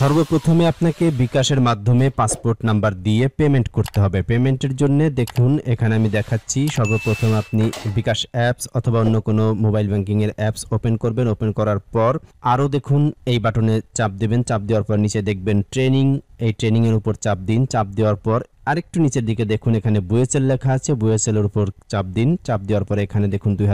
সর্বপ্রথমে আপনাকে বিকাশের মাধ্যমে পাসপোর্ট নাম্বার দিয়ে পেমেন্ট করতে হবে পেমেন্টের জন্য দেখুন এখানে আমি দেখাচ্ছি সর্বপ্রথম আপনি বিকাশ অ্যাপস অথবা অন্য কোনো মোবাইল এর অ্যাপস ওপেন করবেন ওপেন করার পর আরও দেখুন এই বাটনে চাপ দেবেন চাপ দেওয়ার পর নিচে দেখবেন ট্রেনিং এই ট্রেনিংয়ের উপর চাপ দিন চাপ দেওয়ার পর আরেকটু নিচের দিকে দেখুন এখানে বুয়েসেল লেখা আছে বুয়েসেলের উপর চাপ দিন চাপ দেওয়ার পরে এখানে দেখুন দুই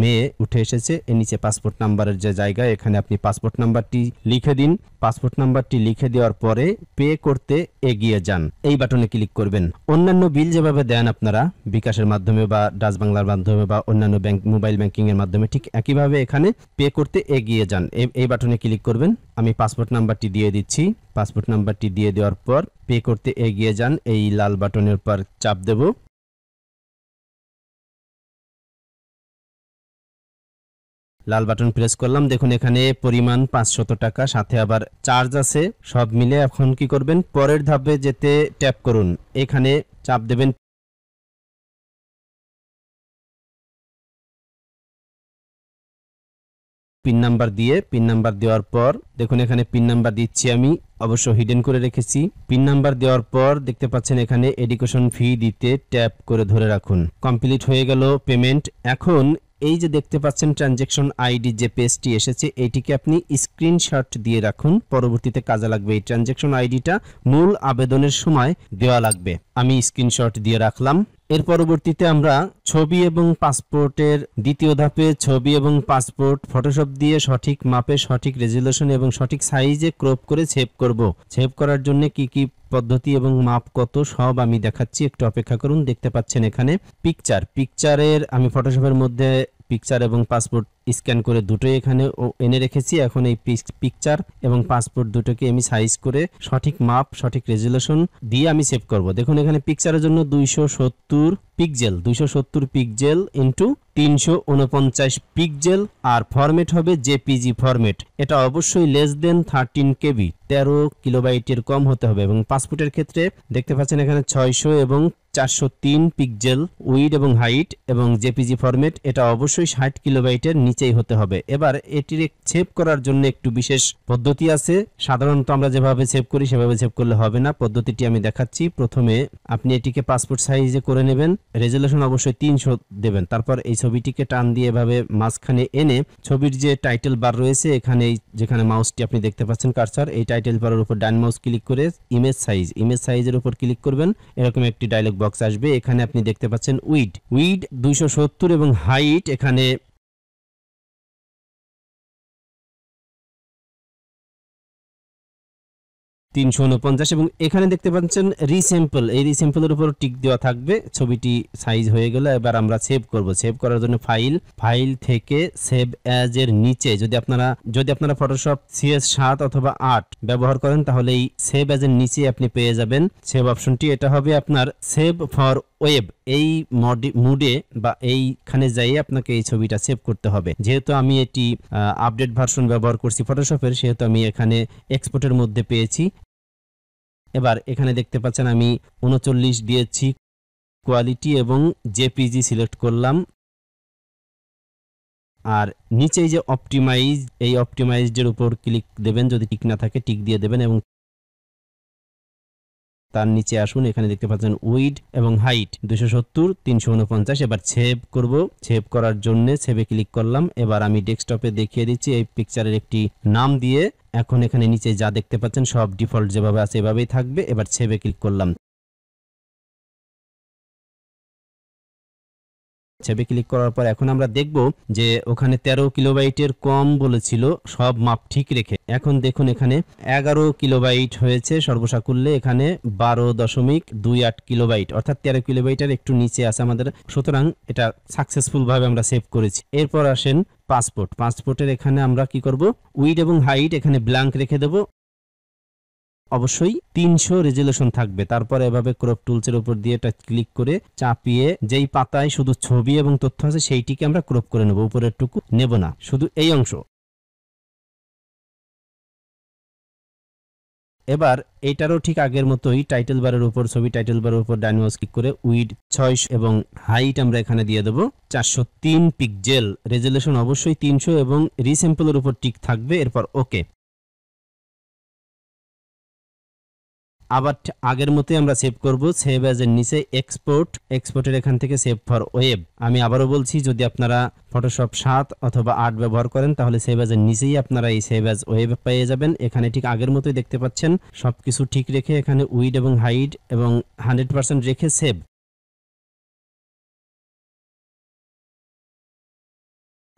মে উঠে এসেছে এর নিচে পাসপোর্ট নাম্বারের যে জায়গা এখানে আপনি পাসপোর্ট নাম্বারটি লিখে দিন পাসপোর্ট নাম্বারটি লিখে দেওয়ার পরে পে করতে এগিয়ে যান এই বাটনে ক্লিক করবেন অন্যান্য বিল যেভাবে দেন আপনারা বিকাশের মাধ্যমে বা ডাচ বাংলার মাধ্যমে বা অন্যান্য ব্যাংক মোবাইল ব্যাংকিংয়ের মাধ্যমে ঠিক একইভাবে এখানে পে করতে এগিয়ে যান এই বাটনে ক্লিক করবেন আমি পাসপোর্ট নাম্বারটি দিয়ে দিচ্ছি পাসপোর্ট নাম্বারটি দিয়ে দেওয়ার পর পে করতে এগিয়ে যান এই লাল বাটনের পর চাপ দেব লাল বাটন প্রেস করলাম দেখুন এখানে পরিমাণ পাঁচশত টাকা সাথে আবার চার্জ আছে সব মিলে এখন কি করবেন পরের ধাপে যেতে ট্যাপ করুন এখানে চাপ দেবেন পিন নাম্বার দিয়ে পিন নাম্বার দেওয়ার পর দেখুন এখানে পিন নাম্বার দিচ্ছি আমি অবশ্য হিডেন করে রেখেছি পিন নাম্বার দেওয়ার পর দেখতে পাচ্ছেন এখানে এডুকেশন ফি দিতে ট্যাপ করে ধরে রাখুন কমপ্লিট হয়ে গেল পেমেন্ট এখন এই যে দেখতে পাচ্ছেন ট্রানজেকশন আইডি যে পেজটি এসেছে এটিকে আপনি স্ক্রিনশট দিয়ে রাখুন পরবর্তীতে কাজে লাগবে এই ট্রানজেকশন আইডিটা মূল আবেদনের সময় দেওয়া লাগবে আমি স্ক্রিনশট দিয়ে রাখলাম এর পরবর্তীতে আমরা ছবি এবং পাসপোর্টের দ্বিতীয় ধাপে ছবি এবং পাসপোর্ট ফটোশপ দিয়ে সঠিক মাপে সঠিক রেজুলেশন এবং সঠিক সাইজে ক্রপ করে সেভ করব সেভ করার জন্য কি কি পদ্ধতি এবং মাপ কত সব আমি দেখাচ্ছি একটু অপেক্ষা করুন দেখতে পাচ্ছেন এখানে পিকচার পিকচারের আমি ফটোশপের মধ্যে পিকচার এবং পাসপোর্ট স্ক্যান করে দুটোই এখানে এনে রেখেছি এখন এই পিকচার এবং পাসপোর্ট দুটোকে আমি সাইজ করে সঠিক মাপ সঠিক রেজুলেশন দিয়ে আমি সেভ করব দেখুন এখানে পিকচারের জন্য দুইশো সত্তর পিকজেল দুইশো সত্তর পিকজেল ইন্টু তিনশো উনপঞ্চাশ পিকজেল আর ফরম্যাট হবে জেপিজি ফরম্যাট এটা অবশ্যই লেস দেন থার্টিন কেবি তেরো কিলোবাইটের কম হতে হবে এবং পাসপোর্টের ক্ষেত্রে দেখতে পাচ্ছেন এখানে ছয়শো এবং চারশো তিন পিকজেল উইড এবং হাইট এবং জেপিজি ফরম্যাট এটা অবশ্যই ষাট কিলোবাইটের নিচেই হতে হবে এবার এটির সেভ করার জন্য একটু বিশেষ পদ্ধতি আছে সাধারণত আমরা যেভাবে সেভ করি সেভাবে সেভ করলে হবে না পদ্ধতিটি আমি দেখাচ্ছি প্রথমে আপনি এটিকে পাসপোর্ট সাইজে করে নেবেন রেজুলেশন অবশ্যই তিনশো দেবেন তারপর এই ছবিটিকে টান দিয়ে এভাবে মাঝখানে এনে ছবির যে টাইটেল বার রয়েছে এখানে যেখানে মাউসটি আপনি দেখতে পাচ্ছেন কারচার এই টাইটেল বারের উপর ডান মাউস ক্লিক করে ইমেজ সাইজ ইমেজ সাইজের উপর ক্লিক করবেন এরকম একটি ডায়লগ বক্স আসবে এখানে আপনি দেখতে পাচ্ছেন উইড উইড দুইশো এবং হাইট এখানে তিনশো উনপঞ্চাশ এবং এখানে দেখতে পাচ্ছেন রিস্যাম্পল এই রিস্যাম্পলের উপর টিক দেওয়া থাকবে ছবিটি সাইজ হয়ে গেলে এবার আমরা সেভ করব সেভ করার জন্য ফাইল ফাইল থেকে সেভ অ্যাজ এর নিচে যদি আপনারা যদি আপনারা ফটোশপ সিএস সাত অথবা আট ব্যবহার করেন তাহলে এই সেভ অ্যাজ এর নিচে আপনি পেয়ে যাবেন সেভ অপশনটি এটা হবে আপনার সেভ ফর ওয়েব এই মুডে বা এইখানে যাই আপনাকে এই ছবিটা সেভ করতে হবে যেহেতু আমি এটি আপডেট ভার্সন ব্যবহার করছি ফটোশপের সেহেতু আমি এখানে এক্সপোর্টের মধ্যে পেয়েছি এবার এখানে দেখতে পাচ্ছেন আমি উনচল্লিশ দিয়েছি কোয়ালিটি এবং জেপিজি সিলেক্ট করলাম আর নিচে যে অপটিমাইজ এই অপটিমাইজডের উপর ক্লিক দেবেন যদি টিক না থাকে টিক দিয়ে দেবেন এবং তার নিচে আসুন এখানে দেখতে পাচ্ছেন উইড এবং হাইট দুশো সত্তর তিনশো উনপঞ্চাশ এবার সেভ করব সেভ করার জন্য সেভে ক্লিক করলাম এবার আমি ডেস্কটপে দেখিয়ে দিচ্ছি এই পিকচারের একটি নাম দিয়ে এখন এখানে নিচে যা দেখতে পাচ্ছেন সব ডিফল্ট যেভাবে আছে এভাবেই থাকবে এবার সেভে ক্লিক করলাম ছবি ক্লিক করার পর এখন আমরা দেখব যে ওখানে তেরো কিলোবাইটের কম বলেছিল সব মাপ ঠিক রেখে এখন দেখুন এখানে এগারো কিলোবাইট হয়েছে সর্বসাকুল্যে এখানে বারো দশমিক দুই আট কিলোবাইট অর্থাৎ তেরো কিলোবাইটের একটু নিচে আছে আমাদের সুতরাং এটা সাকসেসফুলভাবে আমরা সেভ করেছি এরপর আসেন পাসপোর্ট পাসপোর্টের এখানে আমরা কি করব উইড এবং হাইট এখানে ব্ল্যাঙ্ক রেখে দেবো অবশ্যই তিনশো রেজুলেশন থাকবে তারপর এভাবে ক্রপ টুলসের উপর দিয়ে এটা ক্লিক করে চাপিয়ে যেই পাতায় শুধু ছবি এবং তথ্য আছে সেইটিকে আমরা ক্রপ করে নেব উপরের টুকু নেব না শুধু এই অংশ এবার এটারও ঠিক আগের মতোই টাইটেল বারের উপর ছবি টাইটেল বারের উপর ডাইনোস ক্লিক করে উইড ছয়শ এবং হাইট আমরা এখানে দিয়ে দেবো চারশো তিন পিকজেল রেজুলেশন অবশ্যই তিনশো এবং রিস্যাম্পলের উপর টিক থাকবে এরপর ওকে আবার আগের মতোই আমরা সেভ করব সেভ এর নিচে এক্সপোর্ট এক্সপোর্টের এখান থেকে সেভ ফর ওয়েব আমি আবারও বলছি যদি আপনারা ফটোশপ সাত অথবা আট ব্যবহার করেন তাহলে সেভ এর নিচেই আপনারা এই সেভ অ্যাজ ওয়েব পেয়ে যাবেন এখানে ঠিক আগের মতোই দেখতে পাচ্ছেন সব কিছু ঠিক রেখে এখানে উইড এবং হাইড এবং হান্ড্রেড পার্সেন্ট রেখে সেভ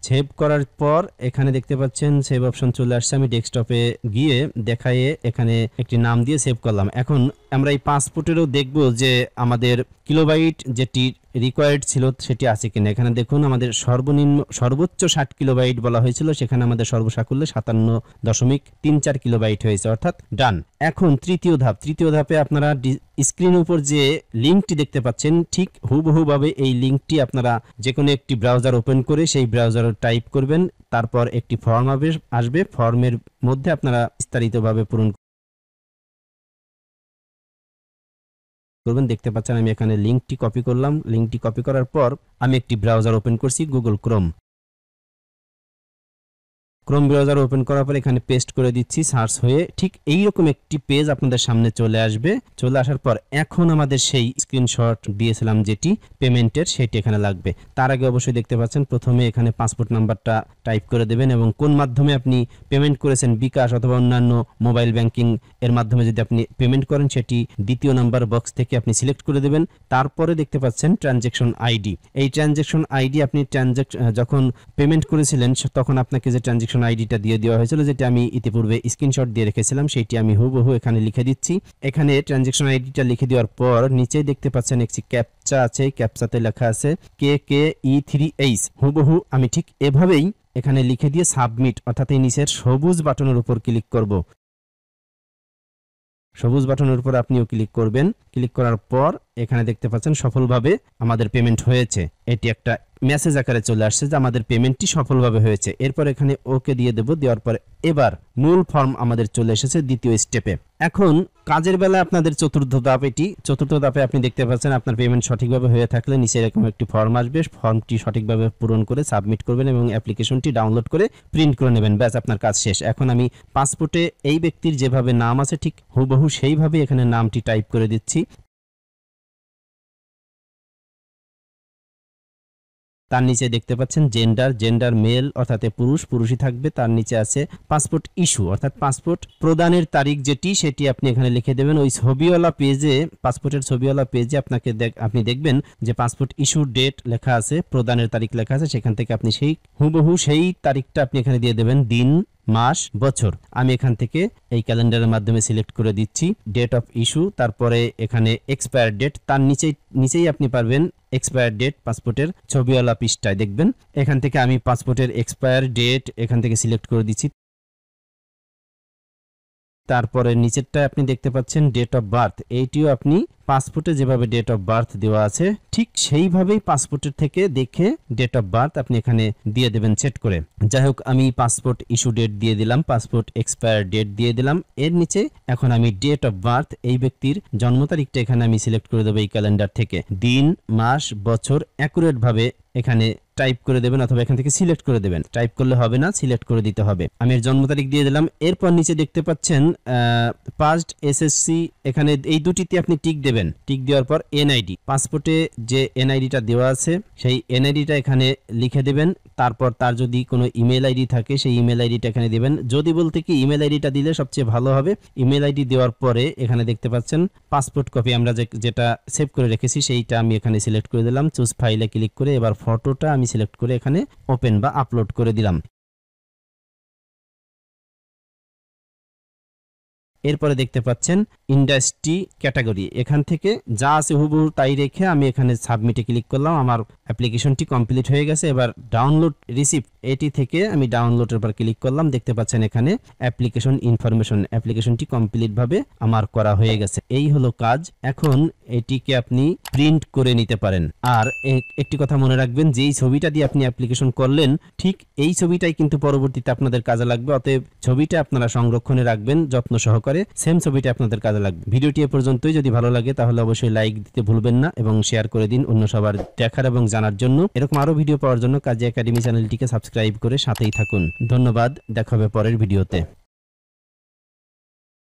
সেভ করার পর এখানে দেখতে পাচ্ছেন সেভ অপশন চলে আসছে আমি ডেস্কটপে গিয়ে দেখায়ে এখানে একটি নাম দিয়ে সেভ করলাম এখন আমরা এই পাসপোর্টেরও দেখব যে আমাদের কিলোবাইট যেটি রিকোয়ার্ড ছিল সেটি আছে কিনা এখানে দেখুন আমাদের সর্বনিম্ন সর্বোচ্চ ষাট কিলোবাইট বলা হয়েছিল সেখানে আমাদের সর্বসাকুল্যে সাতান্ন দশমিক তিন চার কিলোবাইট হয়েছে অর্থাৎ ডান এখন তৃতীয় ধাপ তৃতীয় ধাপে আপনারা স্ক্রিনের উপর যে লিঙ্কটি দেখতে পাচ্ছেন ঠিক হুবহুভাবে এই লিঙ্কটি আপনারা যে কোনো একটি ব্রাউজার ওপেন করে সেই ব্রাউজার টাইপ করবেন তারপর একটি ফর্ম আসবে ফর্মের মধ্যে আপনারা বিস্তারিতভাবে পূরণ করবেন দেখতে পাচ্ছেন আমি এখানে লিঙ্কটি কপি করলাম লিঙ্কটি কপি করার পর আমি একটি ব্রাউজার ওপেন করছি Google Chrome Chrome browser open করার পর এখানে পেস্ট করে দিচ্ছি সার্চ হয়ে ঠিক এই রকম একটি পেজ আপনাদের সামনে চলে আসবে চলে আসার পর এখন আমাদের সেই স্ক্রিনশট দিয়েছিলাম যেটি পেমেন্টের সেটি এখানে লাগবে তার আগে অবশ্যই দেখতে পাচ্ছেন প্রথমে এখানে পাসপোর্ট নাম্বারটা টাইপ করে দেবেন এবং কোন মাধ্যমে আপনি পেমেন্ট করেছেন বিকাশ অথবা অন্যান্য মোবাইল ব্যাংকিং এর মাধ্যমে যদি আপনি পেমেন্ট করেন সেটি দ্বিতীয় নাম্বার বক্স থেকে আপনি সিলেক্ট করে দেবেন তারপরে দেখতে পাচ্ছেন ট্রানজেকশন আইডি এই ট্রানজেকশন আইডি আপনি ট্রানজেকশন যখন পেমেন্ট করেছিলেন তখন আপনাকে যে ট্রানজেকশন ট্রানজ্যাকশন আইডিটা দিয়ে দেওয়া হয়েছিল যেটা আমি ইতিপূর্বে স্ক্রিনশট দিয়ে রেখেছিলাম সেটি আমি হুবহু এখানে লিখে দিচ্ছি এখানে ট্রানজেকশন আইডিটা লিখে দেওয়ার পর নিচে দেখতে পাচ্ছেন একটি ক্যাপচা আছে ক্যাপচাতে লেখা আছে কে কে ই থ্রি এইচ হুবহু আমি ঠিক এভাবেই এখানে লিখে দিয়ে সাবমিট অর্থাৎ এই নিচের সবুজ বাটনের উপর ক্লিক করব সবুজ বাটনের উপর আপনিও ক্লিক করবেন ক্লিক করার পর এখানে দেখতে পাচ্ছেন সফলভাবে আমাদের পেমেন্ট হয়েছে এটি একটা মেসেজ আকারে চলে আসছে যে আমাদের পেমেন্টটি সফলভাবে হয়েছে এরপর এখানে ওকে দিয়ে দেব দেওয়ার পর এবার মূল ফর্ম আমাদের চলে এসেছে দ্বিতীয় স্টেপে এখন কাজের বেলা আপনাদের চতুর্থ ধাপ এটি চতুর্থ ধাপে আপনি দেখতে পাচ্ছেন আপনার পেমেন্ট সঠিকভাবে হয়ে থাকলে নিচে এরকম একটি ফর্ম আসবে ফর্মটি সঠিকভাবে পূরণ করে সাবমিট করবেন এবং অ্যাপ্লিকেশনটি ডাউনলোড করে প্রিন্ট করে নেবেন ব্যাস আপনার কাজ শেষ এখন আমি পাসপোর্টে এই ব্যক্তির যেভাবে নাম আছে ঠিক হুবহু সেইভাবে এখানে নামটি টাইপ করে দিচ্ছি তার নিচে দেখতে পাচ্ছেন জেন্ডার জেন্ডার মেল অর্থাৎ পুরুষ পুরুষই থাকবে তার নিচে আছে পাসপোর্ট ইস্যু অর্থাৎ পাসপোর্ট প্রদানের তারিখ যেটি সেটি আপনি এখানে লিখে দেবেন ওই ছবিওয়ালা পেজে পাসপোর্টের ছবিওয়ালা পেজে আপনাকে আপনি দেখবেন যে পাসপোর্ট ইস্যুর ডেট লেখা আছে প্রদানের তারিখ লেখা আছে সেখান থেকে আপনি সেই হুবহু সেই তারিখটা আপনি এখানে দিয়ে দেবেন দিন মাস বছর আমি এখান থেকে এই ক্যালেন্ডারের মাধ্যমে সিলেক্ট করে দিচ্ছি ডেট অফ ইস্যু তারপরে এখানে এক্সপায়ার ডেট তার নিচেই নিচেই আপনি পারবেন এক্সপায়ার ডেট পাসপোর্টের ছবিওয়ালা পৃষ্ঠায় দেখবেন এখান থেকে আমি পাসপোর্টের এক্সপায়ার ডেট এখান থেকে সিলেক্ট করে দিচ্ছি তারপরে নিচেরটা আপনি দেখতে পাচ্ছেন ডেট অফ বার্থ এইটিও আপনি পাসপোর্টে যেভাবে ডেট অফ বার্থ দেওয়া আছে ঠিক সেইভাবেই পাসপোর্টের থেকে দেখে ডেট অফ বার্থ আপনি এখানে দিয়ে দেবেন সেট করে যাই হোক আমি পাসপোর্ট ইস্যু ডেট দিয়ে দিলাম পাসপোর্ট এক্সপায়ার ডেট দিয়ে দিলাম এর নিচে এখন আমি ডেট অফ বার্থ এই ব্যক্তির জন্ম তারিখটা এখানে আমি সিলেক্ট করে দেবো এই ক্যালেন্ডার থেকে দিন মাস বছর অ্যাকুরেটভাবে এখানে টাইপ করে দেবেন অথবা এখান থেকে সিলেক্ট করে দেবেন টাইপ করলে হবে না সিলেক্ট করে দিতে হবে আমি এর জন্ম তারিখ দিয়ে দিলাম এরপর নিচে দেখতে পাচ্ছেন পাস্ট এসএসসি এখানে এই দুটিতে আপনি টিক দেবেন দেবেন টিক দেওয়ার পর এনআইডি পাসপোর্টে যে এনআইডিটা দেওয়া আছে সেই এনআইডিটা এখানে লিখে দেবেন তারপর তার যদি কোনো ইমেল আইডি থাকে সেই ইমেল আইডিটা এখানে দেবেন যদি বলতে কি ইমেল আইডিটা দিলে সবচেয়ে ভালো হবে ইমেল আইডি দেওয়ার পরে এখানে দেখতে পাচ্ছেন পাসপোর্ট কপি আমরা যেটা সেভ করে রেখেছি সেইটা আমি এখানে সিলেক্ট করে দিলাম চুজ ফাইলে ক্লিক করে এবার ফটোটা আমি সিলেক্ট করে এখানে ওপেন বা আপলোড করে দিলাম এরপরে দেখতে পাচ্ছেন ইন্ডাস্ট্রি ক্যাটাগরি এখান থেকে যা আছে হুবহু তাই রেখে আমি এখানে সাবমিটে ক্লিক করলাম আমার অ্যাপ্লিকেশনটি কমপ্লিট হয়ে গেছে এবার ডাউনলোড রিসিপ্ট এটি থেকে আমি ডাউনলোডের উপর ক্লিক করলাম দেখতে পাচ্ছেন এখানে অ্যাপ্লিকেশন ইনফরমেশন অ্যাপ্লিকেশনটি কমপ্লিটভাবে আমার করা হয়ে গেছে এই হলো কাজ এখন এটিকে আপনি প্রিন্ট করে নিতে পারেন আর একটি কথা মনে রাখবেন যেই ছবিটা দিয়ে আপনি অ্যাপ্লিকেশন করলেন ঠিক এই ছবিটাই কিন্তু পরবর্তীতে আপনাদের কাজে লাগবে অতএব ছবিটা আপনারা সংরক্ষণে রাখবেন যত্ন সহকারে পারে সেম ছবিটা আপনাদের কাজে লাগবে ভিডিওটি এ পর্যন্তই যদি ভালো লাগে তাহলে অবশ্যই লাইক দিতে ভুলবেন না এবং শেয়ার করে দিন অন্য সবার দেখার এবং জানার জন্য এরকম আরও ভিডিও পাওয়ার জন্য কাজী একাডেমি চ্যানেলটিকে সাবস্ক্রাইব করে সাথেই থাকুন ধন্যবাদ দেখা হবে পরের ভিডিওতে